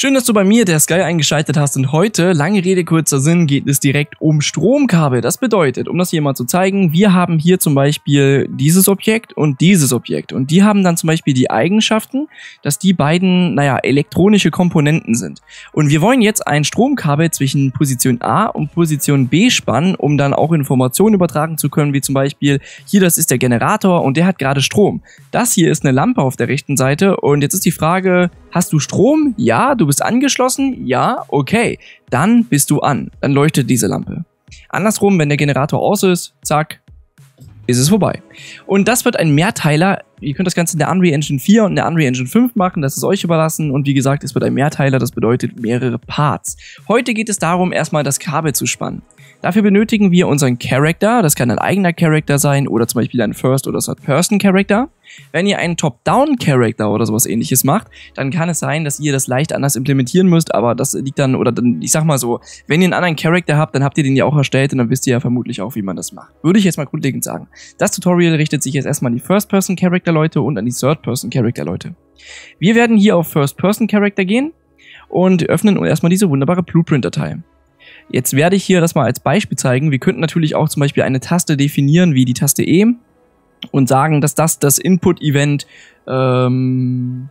Schön, dass du bei mir, der Sky, eingeschaltet hast und heute, lange Rede, kurzer Sinn, geht es direkt um Stromkabel. Das bedeutet, um das hier mal zu zeigen, wir haben hier zum Beispiel dieses Objekt und dieses Objekt und die haben dann zum Beispiel die Eigenschaften, dass die beiden, naja, elektronische Komponenten sind. Und wir wollen jetzt ein Stromkabel zwischen Position A und Position B spannen, um dann auch Informationen übertragen zu können, wie zum Beispiel, hier das ist der Generator und der hat gerade Strom. Das hier ist eine Lampe auf der rechten Seite und jetzt ist die Frage, hast du Strom? Ja, du bist angeschlossen? Ja, okay. Dann bist du an. Dann leuchtet diese Lampe. Andersrum, wenn der Generator aus ist, zack, ist es vorbei. Und das wird ein Mehrteiler. Ihr könnt das Ganze in der Unreal Engine 4 und in der Unreal Engine 5 machen, das ist euch überlassen. Und wie gesagt, es wird ein Mehrteiler, das bedeutet mehrere Parts. Heute geht es darum, erstmal das Kabel zu spannen. Dafür benötigen wir unseren Character, das kann ein eigener Character sein oder zum Beispiel ein First- oder Third-Person-Character. Wenn ihr einen Top-Down-Character oder sowas ähnliches macht, dann kann es sein, dass ihr das leicht anders implementieren müsst, aber das liegt dann, oder dann, ich sag mal so, wenn ihr einen anderen Character habt, dann habt ihr den ja auch erstellt und dann wisst ihr ja vermutlich auch, wie man das macht. Würde ich jetzt mal grundlegend sagen. Das Tutorial richtet sich jetzt erstmal an die First-Person-Character-Leute und an die Third-Person-Character-Leute. Wir werden hier auf First-Person-Character gehen und öffnen erstmal diese wunderbare Blueprint-Datei. Jetzt werde ich hier das mal als Beispiel zeigen. Wir könnten natürlich auch zum Beispiel eine Taste definieren, wie die Taste E und sagen, dass das das Input-Event ähm,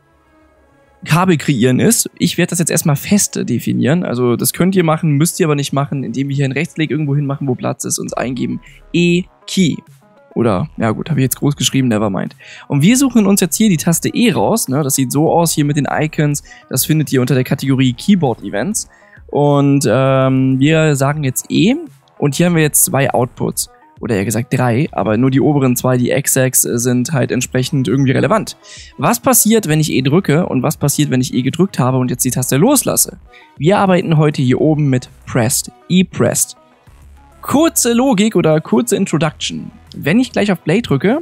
Kabel kreieren ist. Ich werde das jetzt erstmal fest definieren. Also das könnt ihr machen, müsst ihr aber nicht machen, indem wir hier einen Rechtsklick irgendwo hinmachen, wo Platz ist und eingeben E-Key. Oder, ja gut, habe ich jetzt groß geschrieben, nevermind. Und wir suchen uns jetzt hier die Taste E raus. Ne? Das sieht so aus hier mit den Icons. Das findet ihr unter der Kategorie Keyboard Events. Und ähm, wir sagen jetzt E. Und hier haben wir jetzt zwei Outputs oder eher gesagt drei, aber nur die oberen zwei, die X-Axis, äh, sind halt entsprechend irgendwie relevant. Was passiert, wenn ich E drücke und was passiert, wenn ich E gedrückt habe und jetzt die Taste loslasse? Wir arbeiten heute hier oben mit Pressed, E-Pressed. Kurze Logik oder kurze Introduction. Wenn ich gleich auf Play drücke,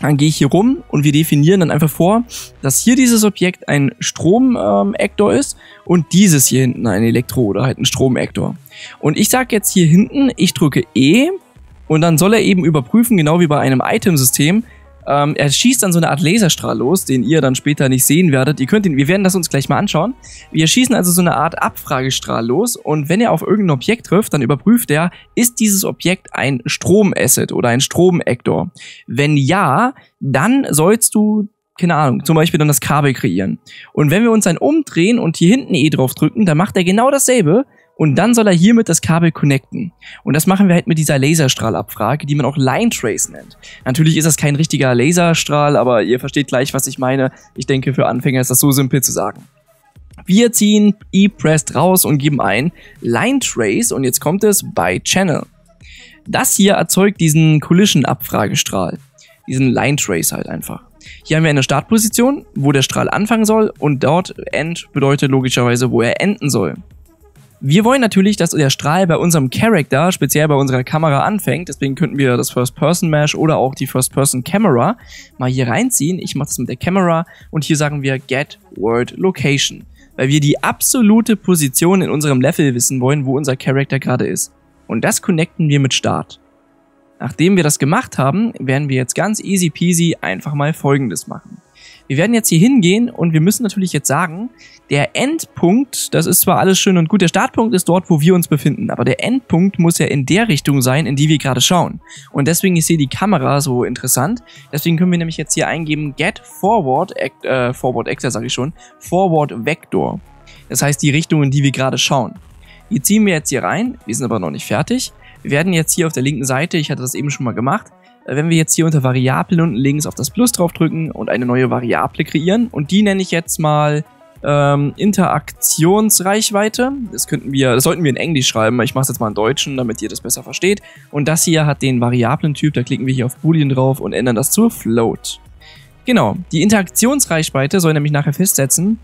dann gehe ich hier rum und wir definieren dann einfach vor, dass hier dieses Objekt ein Strom-Actor ähm, ist und dieses hier hinten ein Elektro- oder halt ein Strom-Actor. Und ich sage jetzt hier hinten, ich drücke E und dann soll er eben überprüfen, genau wie bei einem Item-System. Ähm, er schießt dann so eine Art Laserstrahl los, den ihr dann später nicht sehen werdet. Ihr könnt ihn, wir werden das uns gleich mal anschauen. Wir schießen also so eine Art Abfragestrahl los und wenn er auf irgendein Objekt trifft, dann überprüft er, ist dieses Objekt ein Stromasset oder ein Stromactor? Wenn ja, dann sollst du keine Ahnung, zum Beispiel dann das Kabel kreieren. Und wenn wir uns dann umdrehen und hier hinten E drauf drücken, dann macht er genau dasselbe, und dann soll er hiermit das Kabel connecten. Und das machen wir halt mit dieser Laserstrahlabfrage, die man auch Line Trace nennt. Natürlich ist das kein richtiger Laserstrahl, aber ihr versteht gleich, was ich meine. Ich denke, für Anfänger ist das so simpel zu sagen. Wir ziehen ePressed raus und geben ein Line Trace und jetzt kommt es by Channel. Das hier erzeugt diesen Collision-Abfragestrahl. Diesen Line Trace halt einfach. Hier haben wir eine Startposition, wo der Strahl anfangen soll und dort End bedeutet logischerweise, wo er enden soll. Wir wollen natürlich, dass der Strahl bei unserem Character, speziell bei unserer Kamera anfängt. Deswegen könnten wir das First-Person-Mesh oder auch die First-Person-Camera mal hier reinziehen. Ich mache das mit der Kamera und hier sagen wir Get World Location, weil wir die absolute Position in unserem Level wissen wollen, wo unser Character gerade ist. Und das connecten wir mit Start. Nachdem wir das gemacht haben, werden wir jetzt ganz easy peasy einfach mal folgendes machen. Wir werden jetzt hier hingehen und wir müssen natürlich jetzt sagen, der Endpunkt, das ist zwar alles schön und gut, der Startpunkt ist dort, wo wir uns befinden, aber der Endpunkt muss ja in der Richtung sein, in die wir gerade schauen. Und deswegen ist hier die Kamera so interessant. Deswegen können wir nämlich jetzt hier eingeben, get forward, äh, forward extra sage ich schon, forward vector. Das heißt die Richtung, in die wir gerade schauen. Die ziehen wir jetzt hier rein, wir sind aber noch nicht fertig. Wir werden jetzt hier auf der linken Seite, ich hatte das eben schon mal gemacht, wenn wir jetzt hier unter Variablen unten links auf das Plus drauf drücken und eine neue Variable kreieren. Und die nenne ich jetzt mal ähm, Interaktionsreichweite. Das könnten wir, das sollten wir in Englisch schreiben. Ich mache es jetzt mal in Deutschen, damit ihr das besser versteht. Und das hier hat den Variablen-Typ, Da klicken wir hier auf Boolean drauf und ändern das zu Float. Genau. Die Interaktionsreichweite soll nämlich nachher festsetzen,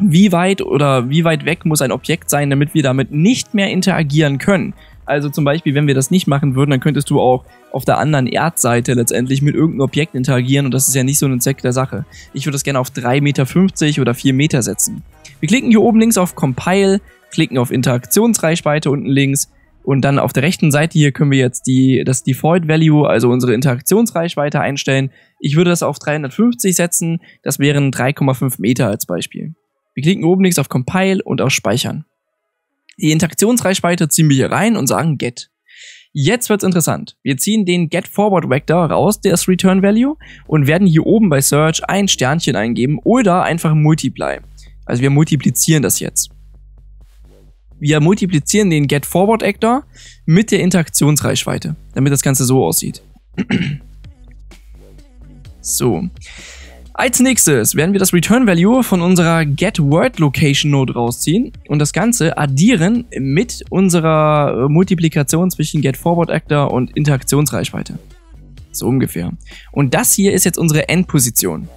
wie weit oder wie weit weg muss ein Objekt sein, damit wir damit nicht mehr interagieren können. Also zum Beispiel, wenn wir das nicht machen würden, dann könntest du auch auf der anderen Erdseite letztendlich mit irgendeinem Objekt interagieren und das ist ja nicht so ein Zweck der Sache. Ich würde das gerne auf 3,50 Meter oder 4 Meter setzen. Wir klicken hier oben links auf Compile, klicken auf Interaktionsreichweite unten links und dann auf der rechten Seite hier können wir jetzt die, das Default Value, also unsere Interaktionsreichweite einstellen. Ich würde das auf 350 setzen, das wären 3,5 Meter als Beispiel. Wir klicken oben links auf Compile und auf Speichern die Interaktionsreichweite ziehen wir hier rein und sagen get. Jetzt wird's interessant. Wir ziehen den Get Forward Vector raus, der ist Return Value, und werden hier oben bei Search ein Sternchen eingeben oder einfach Multiply. Also wir multiplizieren das jetzt. Wir multiplizieren den Get Forward Actor mit der Interaktionsreichweite, damit das Ganze so aussieht. so. Als nächstes werden wir das Return Value von unserer Get Word Location Node rausziehen und das Ganze addieren mit unserer äh, Multiplikation zwischen Get Forward Actor und Interaktionsreichweite. So ungefähr. Und das hier ist jetzt unsere Endposition.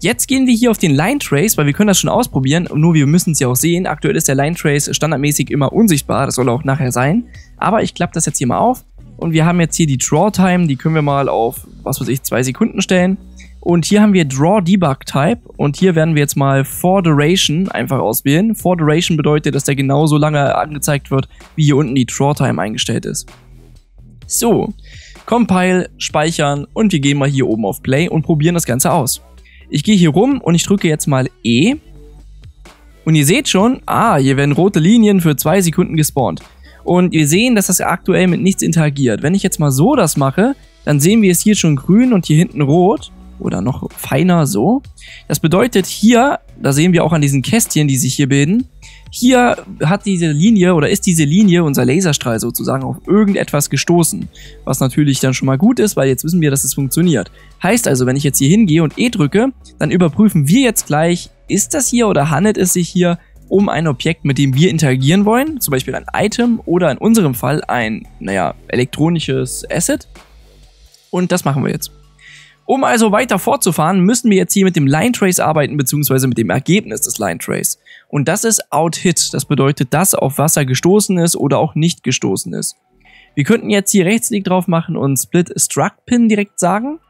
Jetzt gehen wir hier auf den Line Trace, weil wir können das schon ausprobieren, nur wir müssen es ja auch sehen. Aktuell ist der Line Trace standardmäßig immer unsichtbar, das soll auch nachher sein. Aber ich klappe das jetzt hier mal auf und wir haben jetzt hier die Draw Time, die können wir mal auf, was weiß ich, zwei Sekunden stellen. Und hier haben wir Draw Debug Type und hier werden wir jetzt mal For Duration einfach auswählen. For Duration bedeutet, dass der genauso lange angezeigt wird, wie hier unten die Draw Time eingestellt ist. So, Compile, speichern und wir gehen mal hier oben auf Play und probieren das Ganze aus. Ich gehe hier rum und ich drücke jetzt mal E. Und ihr seht schon, ah, hier werden rote Linien für zwei Sekunden gespawnt. Und wir sehen, dass das aktuell mit nichts interagiert. Wenn ich jetzt mal so das mache, dann sehen wir es hier schon grün und hier hinten rot oder noch feiner so. Das bedeutet hier, da sehen wir auch an diesen Kästchen, die sich hier bilden, hier hat diese Linie oder ist diese Linie, unser Laserstrahl sozusagen, auf irgendetwas gestoßen. Was natürlich dann schon mal gut ist, weil jetzt wissen wir, dass es funktioniert. Heißt also, wenn ich jetzt hier hingehe und E drücke, dann überprüfen wir jetzt gleich, ist das hier oder handelt es sich hier um ein Objekt, mit dem wir interagieren wollen, zum Beispiel ein Item oder in unserem Fall ein, naja, elektronisches Asset. Und das machen wir jetzt. Um also weiter fortzufahren, müssen wir jetzt hier mit dem Line Trace arbeiten, beziehungsweise mit dem Ergebnis des Line Trace. Und das ist Out-Hit. Das bedeutet das, auf Wasser gestoßen ist oder auch nicht gestoßen ist. Wir könnten jetzt hier Rechtsklick drauf machen und Split Struck Pin direkt sagen.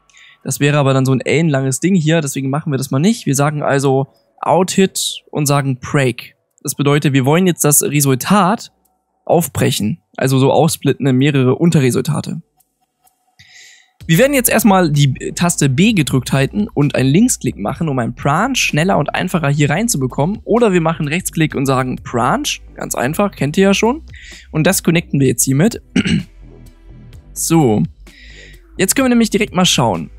Das wäre aber dann so ein ellenlanges Ding hier, deswegen machen wir das mal nicht. Wir sagen also Out-Hit und sagen Break. Das bedeutet, wir wollen jetzt das Resultat aufbrechen. Also so aufsplitten in mehrere Unterresultate. Wir werden jetzt erstmal die Taste B gedrückt halten und einen Linksklick machen, um einen Branch schneller und einfacher hier reinzubekommen. Oder wir machen Rechtsklick und sagen Branch, ganz einfach, kennt ihr ja schon. Und das connecten wir jetzt hiermit. so, jetzt können wir nämlich direkt mal schauen.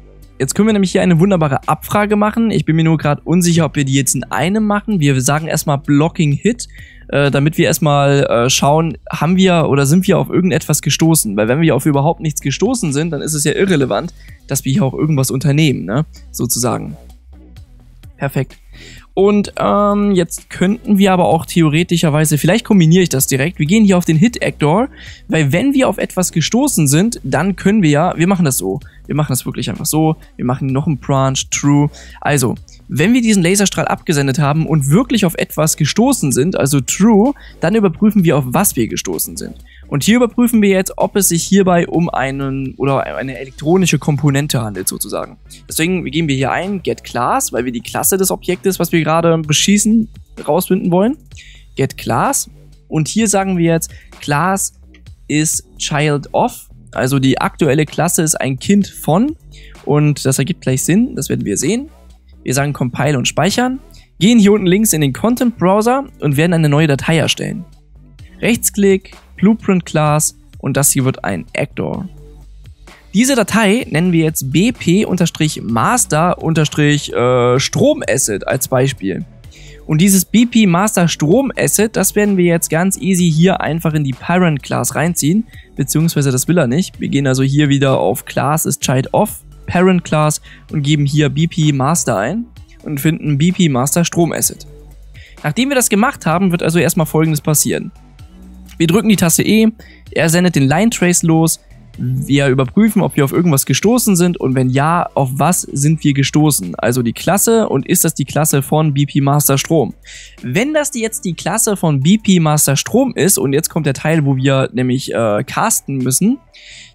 Jetzt können wir nämlich hier eine wunderbare Abfrage machen. Ich bin mir nur gerade unsicher, ob wir die jetzt in einem machen. Wir sagen erstmal Blocking Hit, äh, damit wir erstmal äh, schauen, haben wir oder sind wir auf irgendetwas gestoßen? Weil wenn wir auf überhaupt nichts gestoßen sind, dann ist es ja irrelevant, dass wir hier auch irgendwas unternehmen, ne? Sozusagen. Perfekt. Und ähm, jetzt könnten wir aber auch theoretischerweise, vielleicht kombiniere ich das direkt, wir gehen hier auf den Hit-Actor, weil wenn wir auf etwas gestoßen sind, dann können wir ja, wir machen das so, wir machen das wirklich einfach so, wir machen noch einen Branch, True. Also, wenn wir diesen Laserstrahl abgesendet haben und wirklich auf etwas gestoßen sind, also True, dann überprüfen wir, auf was wir gestoßen sind. Und hier überprüfen wir jetzt, ob es sich hierbei um einen oder eine elektronische Komponente handelt sozusagen. Deswegen geben wir hier ein get class, weil wir die Klasse des Objektes, was wir gerade beschießen, rausfinden wollen. Get class. Und hier sagen wir jetzt class is child of. Also die aktuelle Klasse ist ein Kind von. Und das ergibt gleich Sinn, das werden wir sehen. Wir sagen compile und speichern, gehen hier unten links in den Content Browser und werden eine neue Datei erstellen. Rechtsklick, Blueprint Class und das hier wird ein Actor. Diese Datei nennen wir jetzt bp-master-stromasset als Beispiel. Und dieses BP Master Strom Asset, das werden wir jetzt ganz easy hier einfach in die Parent Class reinziehen, beziehungsweise das will er nicht. Wir gehen also hier wieder auf Class ist Child of Parent Class und geben hier BP Master ein und finden BP Master Strom Asset. Nachdem wir das gemacht haben, wird also erstmal folgendes passieren. Wir drücken die Taste E, er sendet den Line Trace los, wir überprüfen, ob wir auf irgendwas gestoßen sind und wenn ja, auf was sind wir gestoßen? Also die Klasse und ist das die Klasse von BP Master Strom? Wenn das jetzt die Klasse von BP Master Strom ist und jetzt kommt der Teil, wo wir nämlich äh, casten müssen,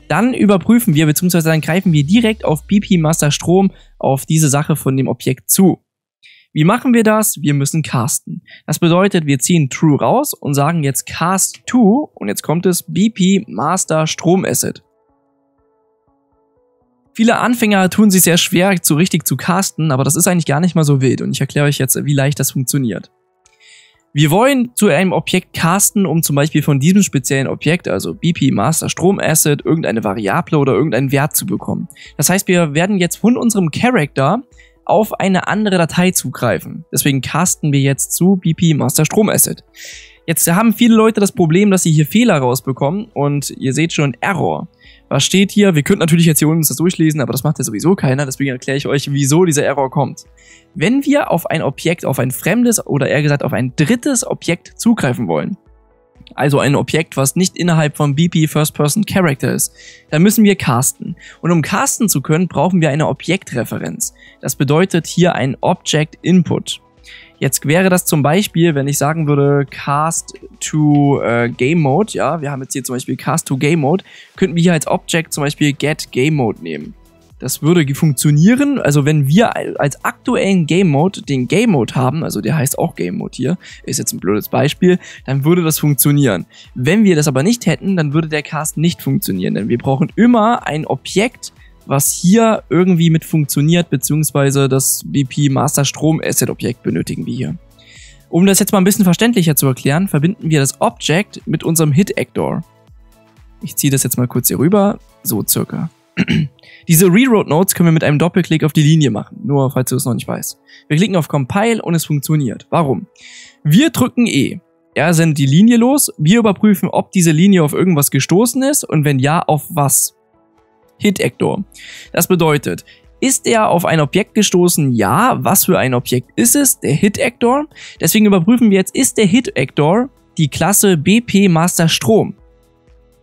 dann überprüfen wir bzw. dann greifen wir direkt auf BP Master Strom auf diese Sache von dem Objekt zu. Wie machen wir das? Wir müssen casten. Das bedeutet, wir ziehen True raus und sagen jetzt Cast To und jetzt kommt es BP Master Strom Asset. Viele Anfänger tun sich sehr schwer, so richtig zu casten, aber das ist eigentlich gar nicht mal so wild und ich erkläre euch jetzt, wie leicht das funktioniert. Wir wollen zu einem Objekt casten, um zum Beispiel von diesem speziellen Objekt, also BP Master Strom Asset, irgendeine Variable oder irgendeinen Wert zu bekommen. Das heißt, wir werden jetzt von unserem Character auf eine andere Datei zugreifen. Deswegen casten wir jetzt zu BP Master Strom Asset. Jetzt haben viele Leute das Problem, dass sie hier Fehler rausbekommen und ihr seht schon Error. Was steht hier? Wir könnten natürlich jetzt hier unten das durchlesen, aber das macht ja sowieso keiner, deswegen erkläre ich euch, wieso dieser Error kommt. Wenn wir auf ein Objekt, auf ein fremdes oder eher gesagt auf ein drittes Objekt zugreifen wollen, also ein Objekt, was nicht innerhalb von BP First Person Character ist, dann müssen wir casten. Und um casten zu können, brauchen wir eine Objektreferenz. Das bedeutet hier ein Object Input. Jetzt wäre das zum Beispiel, wenn ich sagen würde, Cast to äh, Game Mode, ja, wir haben jetzt hier zum Beispiel Cast to Game Mode, könnten wir hier als Object zum Beispiel Get Game Mode nehmen. Das würde funktionieren. Also wenn wir als aktuellen Game Mode den Game Mode haben, also der heißt auch Game Mode hier, ist jetzt ein blödes Beispiel, dann würde das funktionieren. Wenn wir das aber nicht hätten, dann würde der Cast nicht funktionieren, denn wir brauchen immer ein Objekt, was hier irgendwie mit funktioniert, beziehungsweise das BP Master Strom Asset Objekt benötigen wir hier. Um das jetzt mal ein bisschen verständlicher zu erklären, verbinden wir das Object mit unserem Hit Actor. Ich ziehe das jetzt mal kurz hier rüber, so circa. Diese Reroad Notes können wir mit einem Doppelklick auf die Linie machen, nur falls du es noch nicht weißt. Wir klicken auf Compile und es funktioniert. Warum? Wir drücken E. Er sendet die Linie los, wir überprüfen, ob diese Linie auf irgendwas gestoßen ist und wenn ja, auf was. Hit Actor. Das bedeutet, ist er auf ein Objekt gestoßen? Ja. Was für ein Objekt ist es? Der Hit Actor. Deswegen überprüfen wir jetzt, ist der Hit Actor die Klasse BP Master Strom?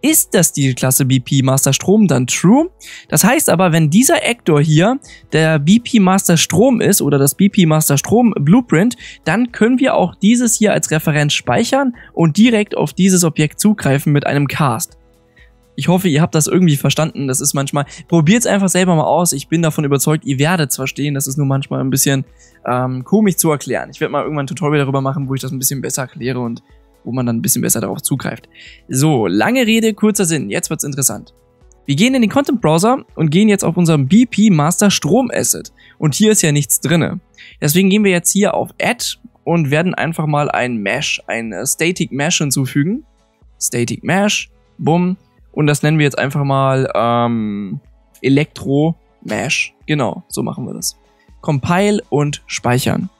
ist das die Klasse BP Master Strom dann True. Das heißt aber, wenn dieser Actor hier der BP Master Strom ist oder das BP Master Strom Blueprint, dann können wir auch dieses hier als Referenz speichern und direkt auf dieses Objekt zugreifen mit einem Cast. Ich hoffe, ihr habt das irgendwie verstanden. Das ist manchmal. Probiert es einfach selber mal aus. Ich bin davon überzeugt, ihr werdet es verstehen. Das ist nur manchmal ein bisschen ähm, komisch zu erklären. Ich werde mal irgendwann ein Tutorial darüber machen, wo ich das ein bisschen besser erkläre und wo man dann ein bisschen besser darauf zugreift. So, lange Rede, kurzer Sinn, jetzt wird's interessant. Wir gehen in den Content Browser und gehen jetzt auf unserem BP Master Strom Asset. Und hier ist ja nichts drin. Deswegen gehen wir jetzt hier auf Add und werden einfach mal ein Mesh, ein äh, Static Mesh hinzufügen. Static Mesh, bumm. Und das nennen wir jetzt einfach mal ähm, Elektro Mesh. Genau, so machen wir das. Compile und speichern.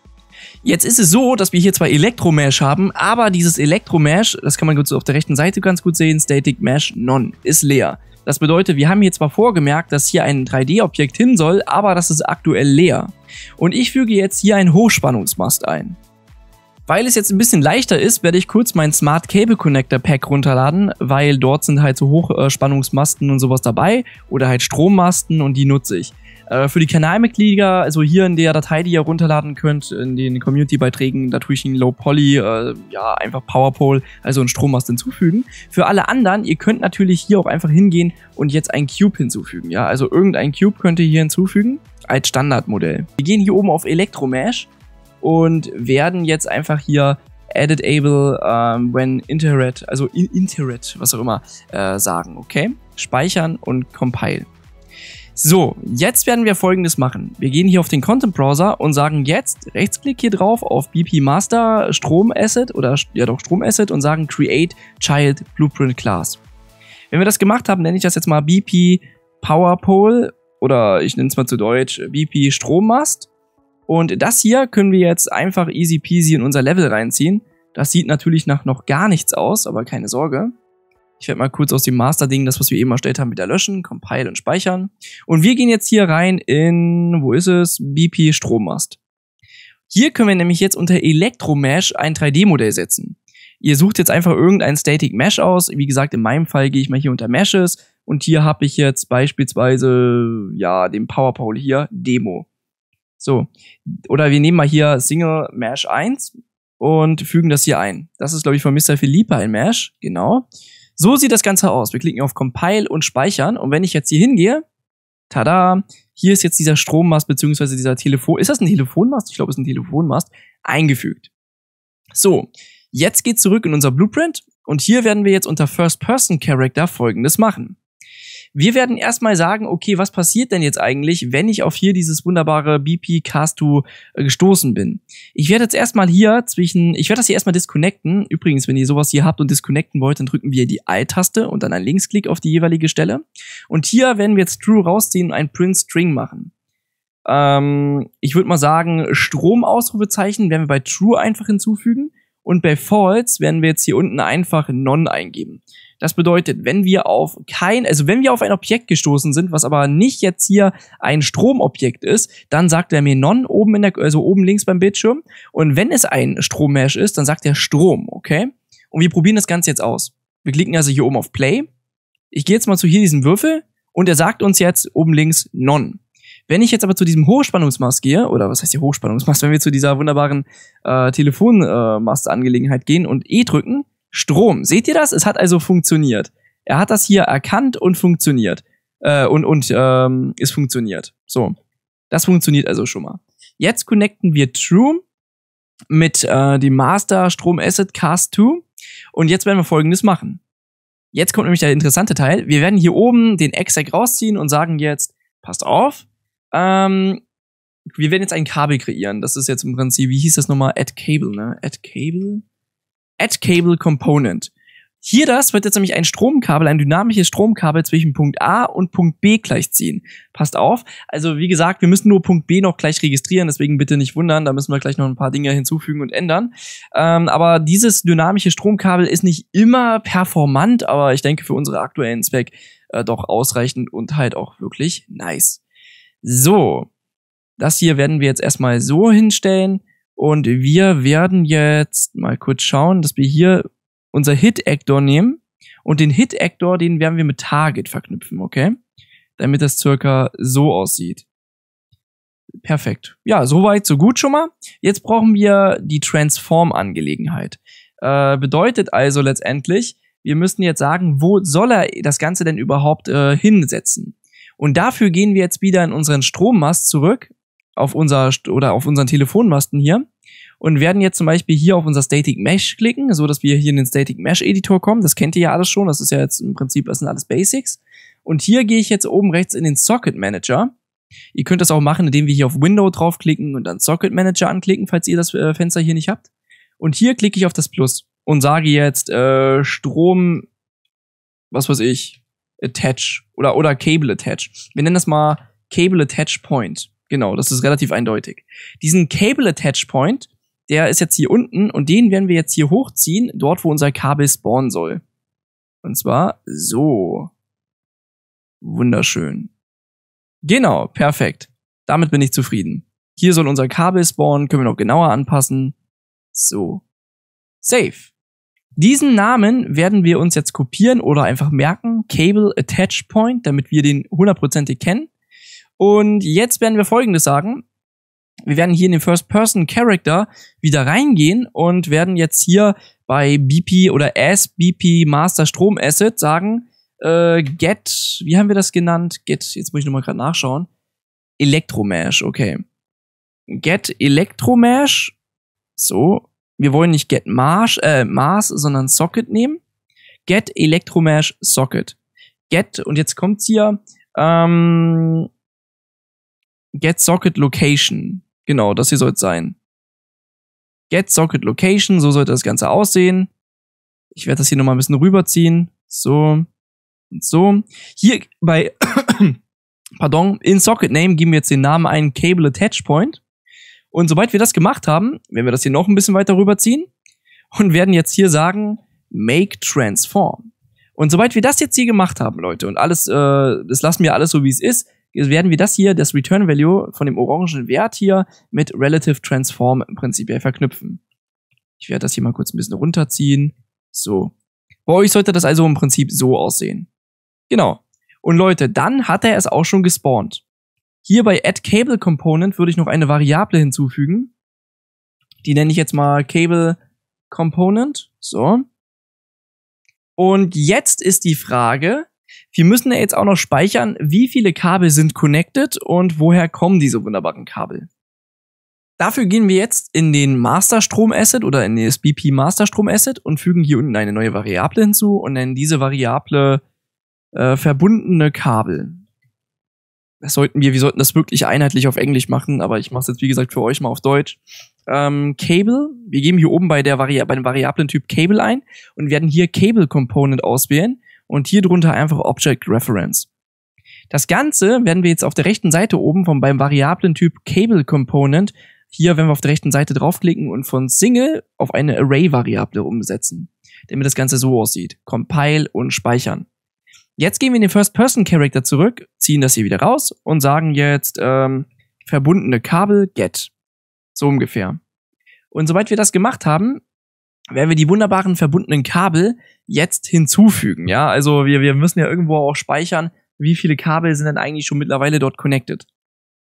Jetzt ist es so, dass wir hier zwar Elektromesh haben, aber dieses Elektromesh, das kann man kurz auf der rechten Seite ganz gut sehen, Static Mesh None, ist leer. Das bedeutet, wir haben hier zwar vorgemerkt, dass hier ein 3D-Objekt hin soll, aber das ist aktuell leer. Und ich füge jetzt hier einen Hochspannungsmast ein. Weil es jetzt ein bisschen leichter ist, werde ich kurz mein Smart Cable Connector Pack runterladen, weil dort sind halt so Hochspannungsmasten und sowas dabei oder halt Strommasten und die nutze ich. Äh, für die Kanalmitglieder, also hier in der Datei, die ihr runterladen könnt, in den Community-Beiträgen, da tue ich einen Low Poly, äh, ja, einfach Powerpole, also einen Strommast hinzufügen. Für alle anderen, ihr könnt natürlich hier auch einfach hingehen und jetzt einen Cube hinzufügen, ja. Also irgendein Cube könnt ihr hier hinzufügen, als Standardmodell. Wir gehen hier oben auf Electromesh und werden jetzt einfach hier editable um, ähm, when interet, also interet, was auch immer, äh, sagen, okay? Speichern und compile. So, jetzt werden wir folgendes machen. Wir gehen hier auf den Content Browser und sagen jetzt Rechtsklick hier drauf auf BP Master Strom Asset oder ja doch Strom Asset und sagen Create Child Blueprint Class. Wenn wir das gemacht haben, nenne ich das jetzt mal BP Power Pole oder ich nenne es mal zu Deutsch BP Strommast. Und das hier können wir jetzt einfach easy peasy in unser Level reinziehen. Das sieht natürlich nach noch gar nichts aus, aber keine Sorge. Ich werde mal kurz aus dem Master-Ding das, was wir eben erstellt haben, wieder löschen, compile und speichern. Und wir gehen jetzt hier rein in, wo ist es? BP Strommast. Hier können wir nämlich jetzt unter Elektromesh ein 3D-Modell setzen. Ihr sucht jetzt einfach irgendein Static Mesh aus. Wie gesagt, in meinem Fall gehe ich mal hier unter Meshes und hier habe ich jetzt beispielsweise, ja, den PowerPoint hier, Demo. So. Oder wir nehmen mal hier Single Mesh 1 und fügen das hier ein. Das ist, glaube ich, von Mr. Philippa ein Mesh. Genau. So sieht das Ganze aus. Wir klicken auf Compile und Speichern. Und wenn ich jetzt hier hingehe, tada, hier ist jetzt dieser Strommast beziehungsweise dieser Telefon, ist das ein Telefonmast? Ich glaube, es ist ein Telefonmast, eingefügt. So, jetzt geht's zurück in unser Blueprint und hier werden wir jetzt unter First-Person-Character folgendes machen. Wir werden erstmal sagen, okay, was passiert denn jetzt eigentlich, wenn ich auf hier dieses wunderbare BP Cast2 äh, gestoßen bin? Ich werde jetzt erstmal hier zwischen, ich werde das hier erstmal disconnecten. Übrigens, wenn ihr sowas hier habt und disconnecten wollt, dann drücken wir die alt taste und dann einen Linksklick auf die jeweilige Stelle. Und hier werden wir jetzt True rausziehen und ein Print String machen. Ähm, ich würde mal sagen, Stromausrufezeichen werden wir bei True einfach hinzufügen. Und bei False werden wir jetzt hier unten einfach None eingeben. Das bedeutet, wenn wir auf kein, also wenn wir auf ein Objekt gestoßen sind, was aber nicht jetzt hier ein Stromobjekt ist, dann sagt er mir Non oben in der, also oben links beim Bildschirm. Und wenn es ein Strommesh ist, dann sagt er Strom, okay? Und wir probieren das Ganze jetzt aus. Wir klicken also hier oben auf Play. Ich gehe jetzt mal zu hier diesem Würfel und er sagt uns jetzt oben links Non. Wenn ich jetzt aber zu diesem Hochspannungsmast gehe, oder was heißt hier Hochspannungsmast, wenn wir zu dieser wunderbaren äh, Telefonmast-Angelegenheit äh, gehen und E drücken, Strom. Seht ihr das? Es hat also funktioniert. Er hat das hier erkannt und funktioniert. Äh, und und ähm, es funktioniert. So. Das funktioniert also schon mal. Jetzt connecten wir True mit äh, dem Master Strom Asset Cast 2. Und jetzt werden wir folgendes machen. Jetzt kommt nämlich der interessante Teil. Wir werden hier oben den Exec rausziehen und sagen jetzt, passt auf, ähm, wir werden jetzt ein Kabel kreieren. Das ist jetzt im Prinzip, wie hieß das nochmal? Add Cable, ne? Add Cable? Add Cable Component. Hier das wird jetzt nämlich ein Stromkabel, ein dynamisches Stromkabel zwischen Punkt A und Punkt B gleichziehen. Passt auf. Also wie gesagt, wir müssen nur Punkt B noch gleich registrieren, deswegen bitte nicht wundern, da müssen wir gleich noch ein paar Dinge hinzufügen und ändern. Ähm, aber dieses dynamische Stromkabel ist nicht immer performant, aber ich denke für unsere aktuellen Zweck äh, doch ausreichend und halt auch wirklich nice. So, das hier werden wir jetzt erstmal so hinstellen. Und wir werden jetzt mal kurz schauen, dass wir hier unser Hit-Actor nehmen. Und den Hit-Actor, den werden wir mit Target verknüpfen, okay? Damit das circa so aussieht. Perfekt. Ja, soweit, so gut schon mal. Jetzt brauchen wir die Transform-Angelegenheit. Äh, bedeutet also letztendlich, wir müssen jetzt sagen, wo soll er das Ganze denn überhaupt äh, hinsetzen? Und dafür gehen wir jetzt wieder in unseren Strommast zurück auf unser oder auf unseren Telefonmasten hier und werden jetzt zum Beispiel hier auf unser Static Mesh klicken, so dass wir hier in den Static Mesh Editor kommen. Das kennt ihr ja alles schon. Das ist ja jetzt im Prinzip, das sind alles Basics. Und hier gehe ich jetzt oben rechts in den Socket Manager. Ihr könnt das auch machen, indem wir hier auf Window draufklicken und dann Socket Manager anklicken, falls ihr das äh, Fenster hier nicht habt. Und hier klicke ich auf das Plus und sage jetzt äh, Strom, was weiß ich, Attach oder, oder Cable Attach. Wir nennen das mal Cable Attach Point. Genau, das ist relativ eindeutig. Diesen Cable Attach Point, der ist jetzt hier unten und den werden wir jetzt hier hochziehen, dort wo unser Kabel spawnen soll. Und zwar so. Wunderschön. Genau, perfekt. Damit bin ich zufrieden. Hier soll unser Kabel spawnen, können wir noch genauer anpassen. So. Safe. Diesen Namen werden wir uns jetzt kopieren oder einfach merken, Cable Attach Point, damit wir den hundertprozentig kennen. Und jetzt werden wir Folgendes sagen. Wir werden hier in den First-Person-Character wieder reingehen und werden jetzt hier bei BP oder SBP Master Strom Asset sagen, äh, get, wie haben wir das genannt? Get, jetzt muss ich nochmal gerade nachschauen. Elektromesh, okay. Get Elektromesh. So. Wir wollen nicht get Marsh, äh, Mars, sondern Socket nehmen. Get Elektromesh Socket. Get, und jetzt kommt's hier, ähm, Get Socket Location. Genau, das hier soll es sein. Get Socket Location, so sollte das Ganze aussehen. Ich werde das hier nochmal ein bisschen rüberziehen. So und so. Hier bei, pardon, in Socket Name geben wir jetzt den Namen ein Cable Attach Point. Und sobald wir das gemacht haben, werden wir das hier noch ein bisschen weiter rüberziehen und werden jetzt hier sagen, Make Transform. Und sobald wir das jetzt hier gemacht haben, Leute, und alles, äh, das lassen wir alles so, wie es ist, werden wir das hier, das Return Value von dem orangen Wert hier mit Relative Transform prinzipiell verknüpfen. Ich werde das hier mal kurz ein bisschen runterziehen. So. Bei euch sollte das also im Prinzip so aussehen. Genau. Und Leute, dann hat er es auch schon gespawnt. Hier bei Add Cable Component würde ich noch eine Variable hinzufügen. Die nenne ich jetzt mal Cable Component. So. Und jetzt ist die Frage, wir müssen ja jetzt auch noch speichern, wie viele Kabel sind connected und woher kommen diese wunderbaren Kabel. Dafür gehen wir jetzt in den Master Strom Asset oder in das BP Strom Asset und fügen hier unten eine neue Variable hinzu und nennen diese Variable äh, verbundene Kabel. Das sollten wir, wir sollten das wirklich einheitlich auf Englisch machen, aber ich mache es jetzt wie gesagt für euch mal auf Deutsch. Ähm, Cable, wir geben hier oben bei der Vari bei dem Variablentyp Cable ein und werden hier Cable Component auswählen und hier drunter einfach Object Reference. Das Ganze werden wir jetzt auf der rechten Seite oben vom, beim Variablen Typ Cable Component hier, wenn wir auf der rechten Seite draufklicken und von Single auf eine Array-Variable umsetzen, damit das Ganze so aussieht. Compile und speichern. Jetzt gehen wir in den First-Person-Character zurück, ziehen das hier wieder raus und sagen jetzt ähm, verbundene Kabel get. So ungefähr. Und sobald wir das gemacht haben, werden wir die wunderbaren verbundenen Kabel jetzt hinzufügen. Ja, also wir, wir müssen ja irgendwo auch speichern, wie viele Kabel sind denn eigentlich schon mittlerweile dort connected.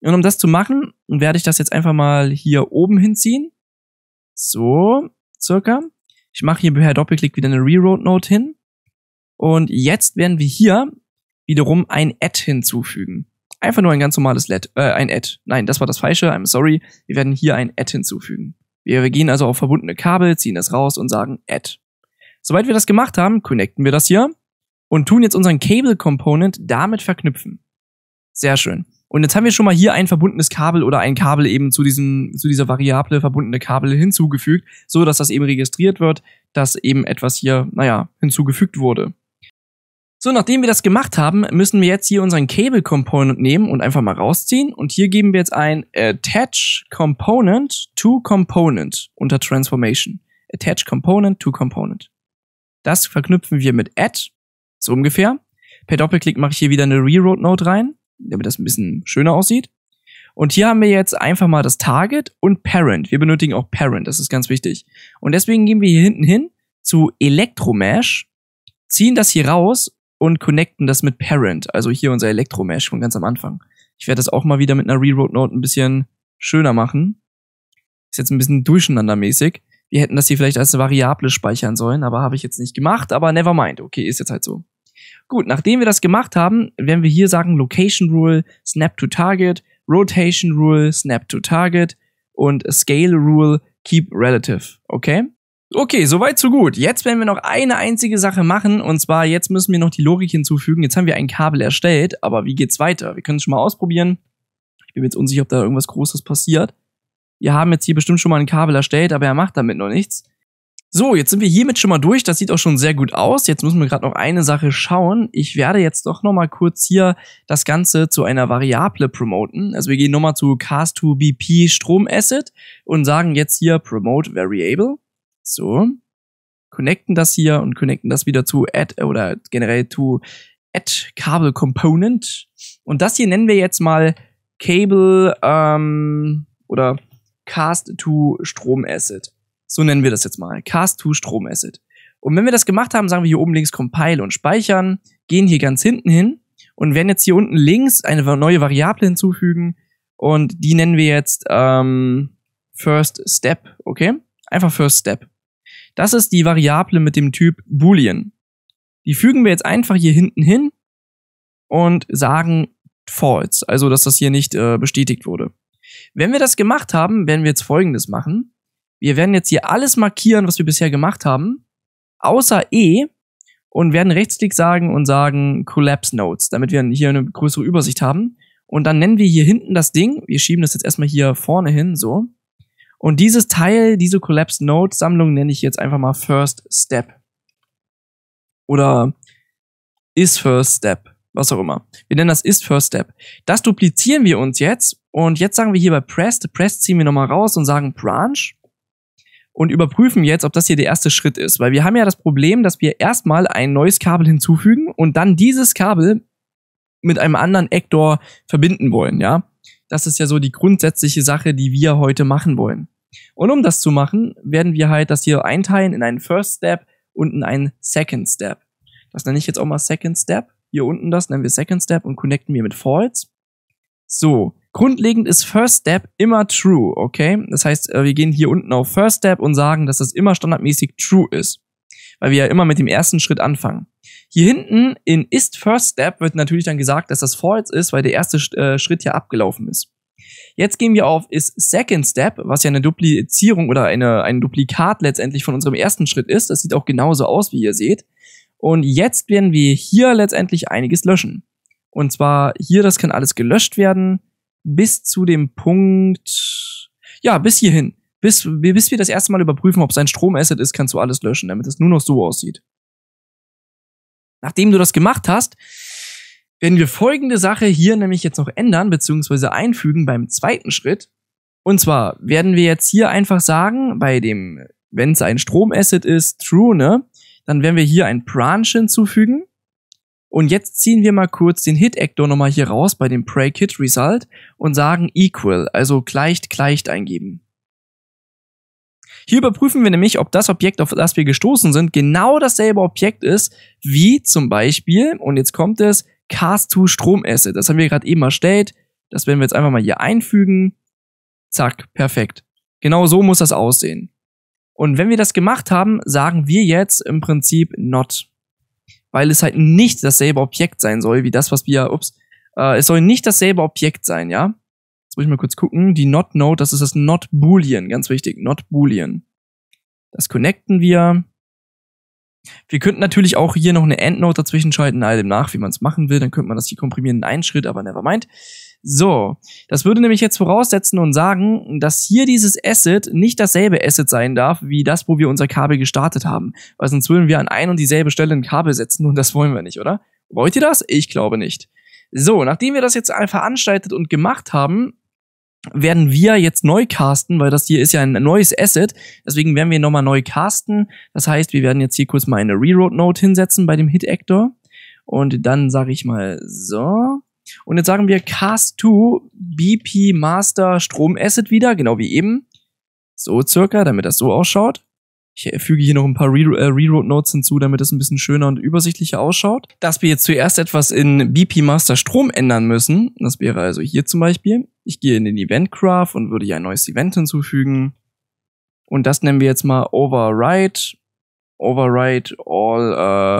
Und um das zu machen, werde ich das jetzt einfach mal hier oben hinziehen. So, circa. Ich mache hier per Doppelklick wieder eine reroute note hin. Und jetzt werden wir hier wiederum ein Add hinzufügen. Einfach nur ein ganz normales Let, äh, ein Add. Nein, das war das Falsche, I'm sorry. Wir werden hier ein Add hinzufügen. Wir gehen also auf verbundene Kabel, ziehen das raus und sagen Add. Soweit wir das gemacht haben, connecten wir das hier und tun jetzt unseren Cable Component damit verknüpfen. Sehr schön. Und jetzt haben wir schon mal hier ein verbundenes Kabel oder ein Kabel eben zu diesem, zu dieser Variable verbundene Kabel hinzugefügt, so dass das eben registriert wird, dass eben etwas hier, naja, hinzugefügt wurde. So, nachdem wir das gemacht haben, müssen wir jetzt hier unseren Cable Component nehmen und einfach mal rausziehen. Und hier geben wir jetzt ein Attach Component to Component unter Transformation. Attach Component to Component. Das verknüpfen wir mit Add, so ungefähr. Per Doppelklick mache ich hier wieder eine Reroad Node rein, damit das ein bisschen schöner aussieht. Und hier haben wir jetzt einfach mal das Target und Parent. Wir benötigen auch Parent, das ist ganz wichtig. Und deswegen gehen wir hier hinten hin zu Electromesh, ziehen das hier raus und connecten das mit Parent, also hier unser Elektromesh von ganz am Anfang. Ich werde das auch mal wieder mit einer Reroute Note ein bisschen schöner machen. Ist jetzt ein bisschen durcheinandermäßig. Wir hätten das hier vielleicht als Variable speichern sollen, aber habe ich jetzt nicht gemacht, aber never mind. Okay, ist jetzt halt so. Gut, nachdem wir das gemacht haben, werden wir hier sagen Location Rule, Snap to Target, Rotation Rule, Snap to Target und Scale Rule, Keep Relative. Okay? Okay, soweit, so gut. Jetzt werden wir noch eine einzige Sache machen und zwar jetzt müssen wir noch die Logik hinzufügen. Jetzt haben wir ein Kabel erstellt, aber wie geht's weiter? Wir können es schon mal ausprobieren. Ich bin mir jetzt unsicher, ob da irgendwas Großes passiert. Wir haben jetzt hier bestimmt schon mal ein Kabel erstellt, aber er macht damit noch nichts. So, jetzt sind wir hiermit schon mal durch. Das sieht auch schon sehr gut aus. Jetzt müssen wir gerade noch eine Sache schauen. Ich werde jetzt doch noch mal kurz hier das Ganze zu einer Variable promoten. Also wir gehen nochmal zu cast2bp Stromasset und sagen jetzt hier promote variable. So. Connecten das hier und connecten das wieder zu add äh, oder generell zu add Kabel Component. Und das hier nennen wir jetzt mal Cable ähm, oder Cast to Strom Asset. So nennen wir das jetzt mal. Cast to Strom Asset. Und wenn wir das gemacht haben, sagen wir hier oben links Compile und Speichern, gehen hier ganz hinten hin und werden jetzt hier unten links eine neue Variable hinzufügen und die nennen wir jetzt ähm, First Step, okay? Einfach First Step. Das ist die Variable mit dem Typ Boolean. Die fügen wir jetzt einfach hier hinten hin und sagen false, also dass das hier nicht äh, bestätigt wurde. Wenn wir das gemacht haben, werden wir jetzt folgendes machen. Wir werden jetzt hier alles markieren, was wir bisher gemacht haben, außer E und werden Rechtsklick sagen und sagen Collapse Notes, damit wir hier eine größere Übersicht haben. Und dann nennen wir hier hinten das Ding, wir schieben das jetzt erstmal hier vorne hin, so, und dieses Teil, diese Collapse Note Sammlung nenne ich jetzt einfach mal First Step. Oder Is First Step. Was auch immer. Wir nennen das Is First Step. Das duplizieren wir uns jetzt. Und jetzt sagen wir hier bei Pressed, Pressed ziehen wir nochmal raus und sagen Branch. Und überprüfen jetzt, ob das hier der erste Schritt ist. Weil wir haben ja das Problem, dass wir erstmal ein neues Kabel hinzufügen und dann dieses Kabel mit einem anderen Actor verbinden wollen, ja. Das ist ja so die grundsätzliche Sache, die wir heute machen wollen. Und um das zu machen, werden wir halt das hier einteilen in einen First Step und in einen Second Step. Das nenne ich jetzt auch mal Second Step. Hier unten das nennen wir Second Step und connecten wir mit False. So, grundlegend ist First Step immer True, okay? Das heißt, äh, wir gehen hier unten auf First Step und sagen, dass das immer standardmäßig True ist weil wir ja immer mit dem ersten Schritt anfangen. Hier hinten in ist First Step wird natürlich dann gesagt, dass das false ist, weil der erste äh, Schritt ja abgelaufen ist. Jetzt gehen wir auf ist Second Step, was ja eine Duplizierung oder eine, ein Duplikat letztendlich von unserem ersten Schritt ist. Das sieht auch genauso aus, wie ihr seht. Und jetzt werden wir hier letztendlich einiges löschen. Und zwar hier, das kann alles gelöscht werden bis zu dem Punkt, ja, bis hierhin bis, bis wir das erste Mal überprüfen, ob es ein Stromasset ist, kannst du alles löschen, damit es nur noch so aussieht. Nachdem du das gemacht hast, werden wir folgende Sache hier nämlich jetzt noch ändern bzw. einfügen beim zweiten Schritt. Und zwar werden wir jetzt hier einfach sagen, bei dem, wenn es ein Stromasset ist, true, ne? Dann werden wir hier ein Branch hinzufügen. Und jetzt ziehen wir mal kurz den Hit-Actor nochmal hier raus bei dem Break-Hit-Result und sagen equal, also gleicht, gleicht eingeben. Hier überprüfen wir nämlich, ob das Objekt, auf das wir gestoßen sind, genau dasselbe Objekt ist, wie zum Beispiel, und jetzt kommt es, Cast2 Strom Asset. Das haben wir gerade eben erstellt. Das werden wir jetzt einfach mal hier einfügen. Zack, perfekt. Genau so muss das aussehen. Und wenn wir das gemacht haben, sagen wir jetzt im Prinzip not. Weil es halt nicht dasselbe Objekt sein soll, wie das, was wir, ups, äh, es soll nicht dasselbe Objekt sein, ja? Jetzt muss ich mal kurz gucken. Die Not Node, das ist das Not Boolean, ganz wichtig, Not Boolean. Das connecten wir. Wir könnten natürlich auch hier noch eine Endnote dazwischen schalten, all dem nach, wie man es machen will. Dann könnte man das hier komprimieren in einen Schritt, aber nevermind. So, das würde nämlich jetzt voraussetzen und sagen, dass hier dieses Asset nicht dasselbe Asset sein darf, wie das, wo wir unser Kabel gestartet haben. Weil sonst würden wir an ein und dieselbe Stelle ein Kabel setzen und das wollen wir nicht, oder? Wollt ihr das? Ich glaube nicht. So, nachdem wir das jetzt veranstaltet und gemacht haben, werden wir jetzt neu casten, weil das hier ist ja ein neues Asset. Deswegen werden wir nochmal neu casten. Das heißt, wir werden jetzt hier kurz mal eine Reroad-Note hinsetzen bei dem Hit-Actor. Und dann sage ich mal so. Und jetzt sagen wir Cast 2 BP Master Strom Asset wieder, genau wie eben. So circa, damit das so ausschaut. Ich äh, füge hier noch ein paar äh, Reroute-Notes hinzu, damit es ein bisschen schöner und übersichtlicher ausschaut. Dass wir jetzt zuerst etwas in BP Master Strom ändern müssen, das wäre also hier zum Beispiel. Ich gehe in den Event Graph und würde hier ein neues Event hinzufügen. Und das nennen wir jetzt mal Override. Override all, äh,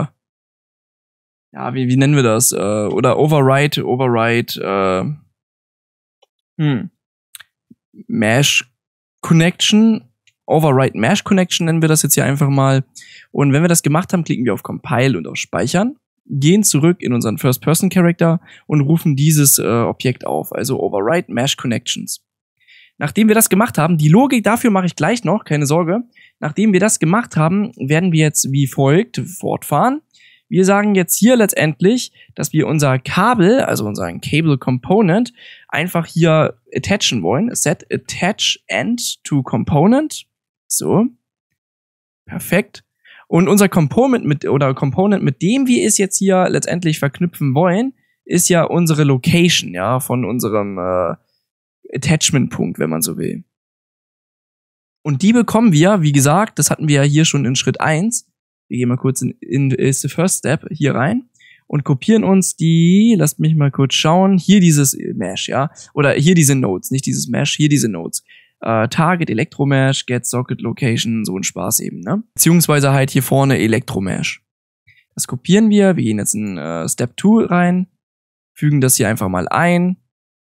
ja, wie, wie nennen wir das? Äh, oder Override, Override, äh, hm, Mesh Connection Override Mesh Connection nennen wir das jetzt hier einfach mal. Und wenn wir das gemacht haben, klicken wir auf Compile und auf Speichern, gehen zurück in unseren First-Person-Character und rufen dieses äh, Objekt auf, also Override Mesh Connections. Nachdem wir das gemacht haben, die Logik dafür mache ich gleich noch, keine Sorge. Nachdem wir das gemacht haben, werden wir jetzt wie folgt fortfahren. Wir sagen jetzt hier letztendlich, dass wir unser Kabel, also unseren Cable Component, einfach hier attachen wollen. Set attach end to component. So. Perfekt. Und unser Component mit, oder Component, mit dem wir es jetzt hier letztendlich verknüpfen wollen, ist ja unsere Location, ja, von unserem äh, Attachment-Punkt, wenn man so will. Und die bekommen wir, wie gesagt, das hatten wir ja hier schon in Schritt 1. Wir gehen mal kurz in, in ist the first step hier rein und kopieren uns die, lasst mich mal kurz schauen, hier dieses Mesh, ja, oder hier diese Nodes, nicht dieses Mesh, hier diese Nodes äh, Target Electromesh, Get Socket Location, so ein Spaß eben, ne? Beziehungsweise halt hier vorne Electromesh. Das kopieren wir, wir gehen jetzt in äh, Step 2 rein, fügen das hier einfach mal ein,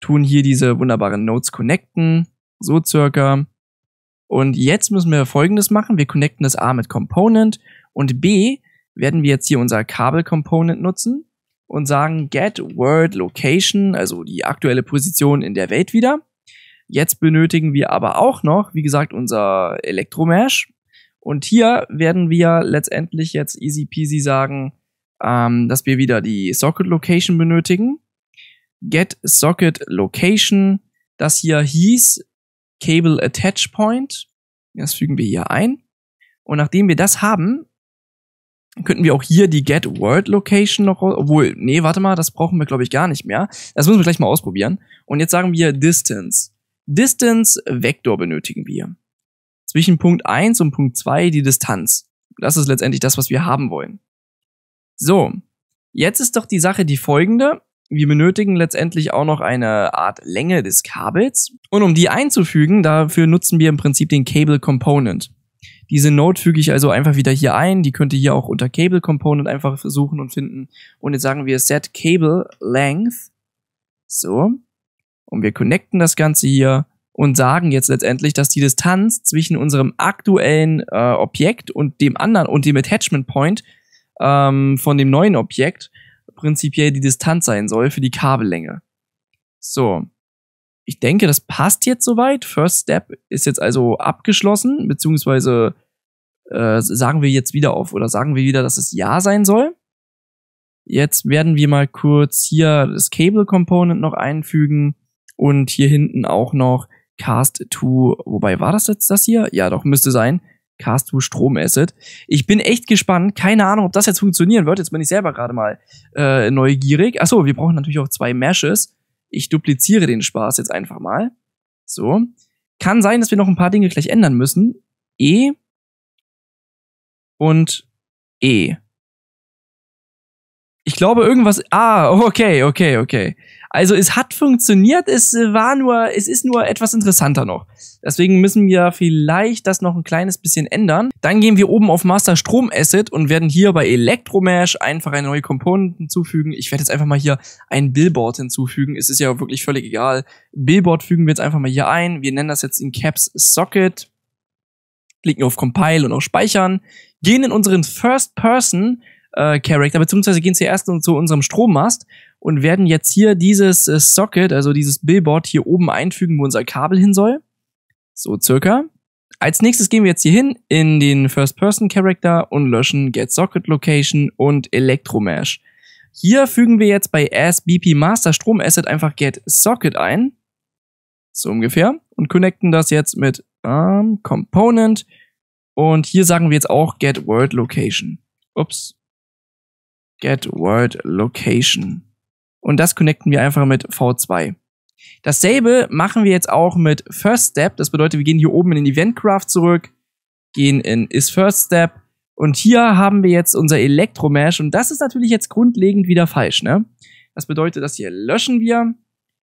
tun hier diese wunderbaren Nodes connecten, so circa. Und jetzt müssen wir folgendes machen, wir connecten das A mit Component und B werden wir jetzt hier unser Kabel Component nutzen und sagen get word location, also die aktuelle Position in der Welt wieder Jetzt benötigen wir aber auch noch, wie gesagt, unser Elektromesh. Und hier werden wir letztendlich jetzt easy peasy sagen, ähm, dass wir wieder die Socket Location benötigen. Get Socket Location. Das hier hieß Cable Attach Point. Das fügen wir hier ein. Und nachdem wir das haben, könnten wir auch hier die Get Word Location noch, obwohl, nee, warte mal, das brauchen wir glaube ich gar nicht mehr. Das müssen wir gleich mal ausprobieren. Und jetzt sagen wir Distance. Distance Vektor benötigen wir. Zwischen Punkt 1 und Punkt 2 die Distanz. Das ist letztendlich das, was wir haben wollen. So, jetzt ist doch die Sache die folgende. Wir benötigen letztendlich auch noch eine Art Länge des Kabels. Und um die einzufügen, dafür nutzen wir im Prinzip den Cable Component. Diese Node füge ich also einfach wieder hier ein. Die könnt ihr hier auch unter Cable Component einfach versuchen und finden. Und jetzt sagen wir set Cable Length. So und wir connecten das Ganze hier und sagen jetzt letztendlich, dass die Distanz zwischen unserem aktuellen äh, Objekt und dem anderen und dem Attachment Point ähm, von dem neuen Objekt prinzipiell die Distanz sein soll für die Kabellänge. So. Ich denke, das passt jetzt soweit. First Step ist jetzt also abgeschlossen, beziehungsweise äh, sagen wir jetzt wieder auf oder sagen wir wieder, dass es Ja sein soll. Jetzt werden wir mal kurz hier das Cable Component noch einfügen und hier hinten auch noch Cast to, wobei war das jetzt das hier? Ja, doch, müsste sein. Cast to Strom Asset. Ich bin echt gespannt. Keine Ahnung, ob das jetzt funktionieren wird. Jetzt bin ich selber gerade mal äh, neugierig. Achso, wir brauchen natürlich auch zwei Meshes. Ich dupliziere den Spaß jetzt einfach mal. So. Kann sein, dass wir noch ein paar Dinge gleich ändern müssen. E und E. Ich glaube, irgendwas. Ah, okay, okay, okay. Also es hat funktioniert, es war nur, es ist nur etwas interessanter noch. Deswegen müssen wir vielleicht das noch ein kleines bisschen ändern. Dann gehen wir oben auf Master Strom Asset und werden hier bei Electromesh einfach eine neue Komponente hinzufügen. Ich werde jetzt einfach mal hier ein Billboard hinzufügen. Es ist ja wirklich völlig egal. Billboard fügen wir jetzt einfach mal hier ein. Wir nennen das jetzt in Caps Socket. Klicken auf Compile und auf Speichern. Gehen in unseren First Person äh, Character, beziehungsweise gehen zuerst zu unserem Strommast und werden jetzt hier dieses äh, Socket, also dieses Billboard hier oben einfügen, wo unser Kabel hin soll. So circa. Als nächstes gehen wir jetzt hier hin in den First-Person-Character und löschen Get Socket Location und Electromesh. Hier fügen wir jetzt bei SBP Master Strom Asset einfach Get Socket ein. So ungefähr. Und connecten das jetzt mit ähm, Component. Und hier sagen wir jetzt auch Get World Location. Ups, Get Word Location. Und das connecten wir einfach mit V2. Dasselbe machen wir jetzt auch mit First Step. Das bedeutet, wir gehen hier oben in den Event Graph zurück, gehen in Is First Step. Und hier haben wir jetzt unser Elektromesh. Und das ist natürlich jetzt grundlegend wieder falsch, ne? Das bedeutet, das hier löschen wir.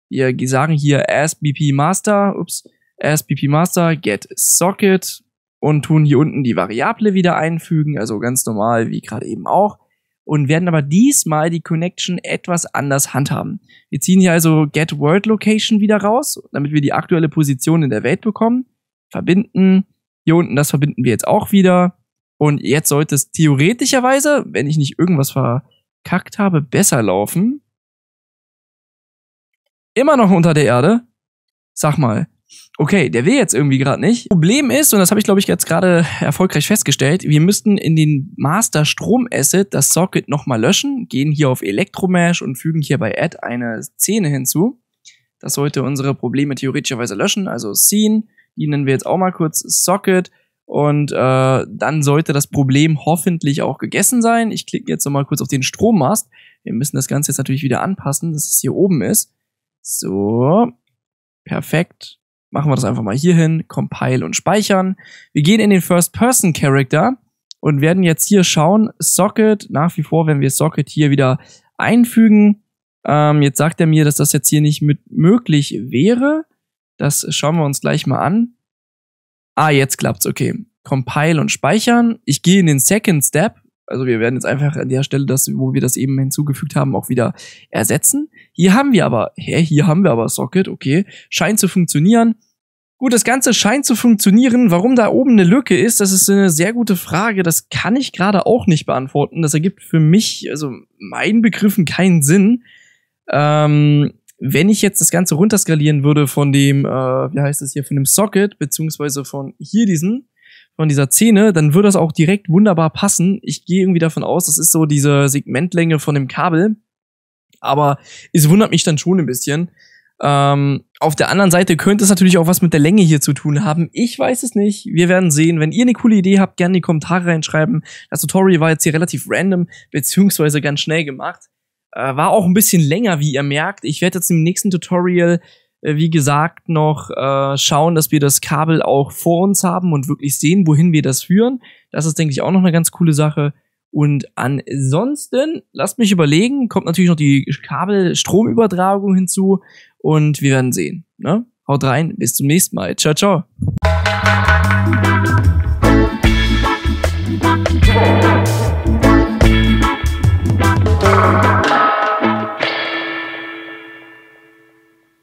Wir sagen hier ASBP Master, ups, ASBP Master, get Socket und tun hier unten die Variable wieder einfügen, also ganz normal wie gerade eben auch und werden aber diesmal die Connection etwas anders handhaben. Wir ziehen hier also Get World Location wieder raus, damit wir die aktuelle Position in der Welt bekommen. Verbinden. Hier unten, das verbinden wir jetzt auch wieder. Und jetzt sollte es theoretischerweise, wenn ich nicht irgendwas verkackt habe, besser laufen. Immer noch unter der Erde. Sag mal, okay, der will jetzt irgendwie gerade nicht. Problem ist, und das habe ich, glaube ich, jetzt gerade erfolgreich festgestellt, wir müssten in den Master Strom Asset das Socket nochmal löschen, gehen hier auf Elektromesh und fügen hier bei Add eine Szene hinzu. Das sollte unsere Probleme theoretischerweise löschen, also Scene, die nennen wir jetzt auch mal kurz Socket. Und äh, dann sollte das Problem hoffentlich auch gegessen sein. Ich klicke jetzt nochmal kurz auf den Strommast. Wir müssen das Ganze jetzt natürlich wieder anpassen, dass es hier oben ist. So, perfekt machen wir das einfach mal hier hin, compile und speichern. Wir gehen in den First-Person-Character und werden jetzt hier schauen, Socket, nach wie vor, wenn wir Socket hier wieder einfügen. Ähm, jetzt sagt er mir, dass das jetzt hier nicht mit möglich wäre. Das schauen wir uns gleich mal an. Ah, jetzt klappt's, okay. Compile und speichern. Ich gehe in den Second Step also wir werden jetzt einfach an der Stelle, das, wo wir das eben hinzugefügt haben, auch wieder ersetzen. Hier haben wir aber, hä, hier haben wir aber Socket, okay, scheint zu funktionieren. Gut, das Ganze scheint zu funktionieren. Warum da oben eine Lücke ist, das ist eine sehr gute Frage. Das kann ich gerade auch nicht beantworten. Das ergibt für mich, also meinen Begriffen, keinen Sinn. Ähm, wenn ich jetzt das Ganze runterskalieren würde von dem, äh, wie heißt das hier, von dem Socket, beziehungsweise von hier diesen, von dieser Szene, dann würde das auch direkt wunderbar passen. Ich gehe irgendwie davon aus, das ist so diese Segmentlänge von dem Kabel. Aber es wundert mich dann schon ein bisschen. Ähm, auf der anderen Seite könnte es natürlich auch was mit der Länge hier zu tun haben. Ich weiß es nicht. Wir werden sehen. Wenn ihr eine coole Idee habt, gerne in die Kommentare reinschreiben. Das Tutorial war jetzt hier relativ random, beziehungsweise ganz schnell gemacht. Äh, war auch ein bisschen länger, wie ihr merkt. Ich werde jetzt im nächsten Tutorial äh, wie gesagt, noch äh, schauen, dass wir das Kabel auch vor uns haben und wirklich sehen, wohin wir das führen. Das ist, denke ich, auch noch eine ganz coole Sache. Und ansonsten, lasst mich überlegen, kommt natürlich noch die Kabelstromübertragung hinzu und wir werden sehen. Ne? Haut rein, bis zum nächsten Mal. Ciao, ciao.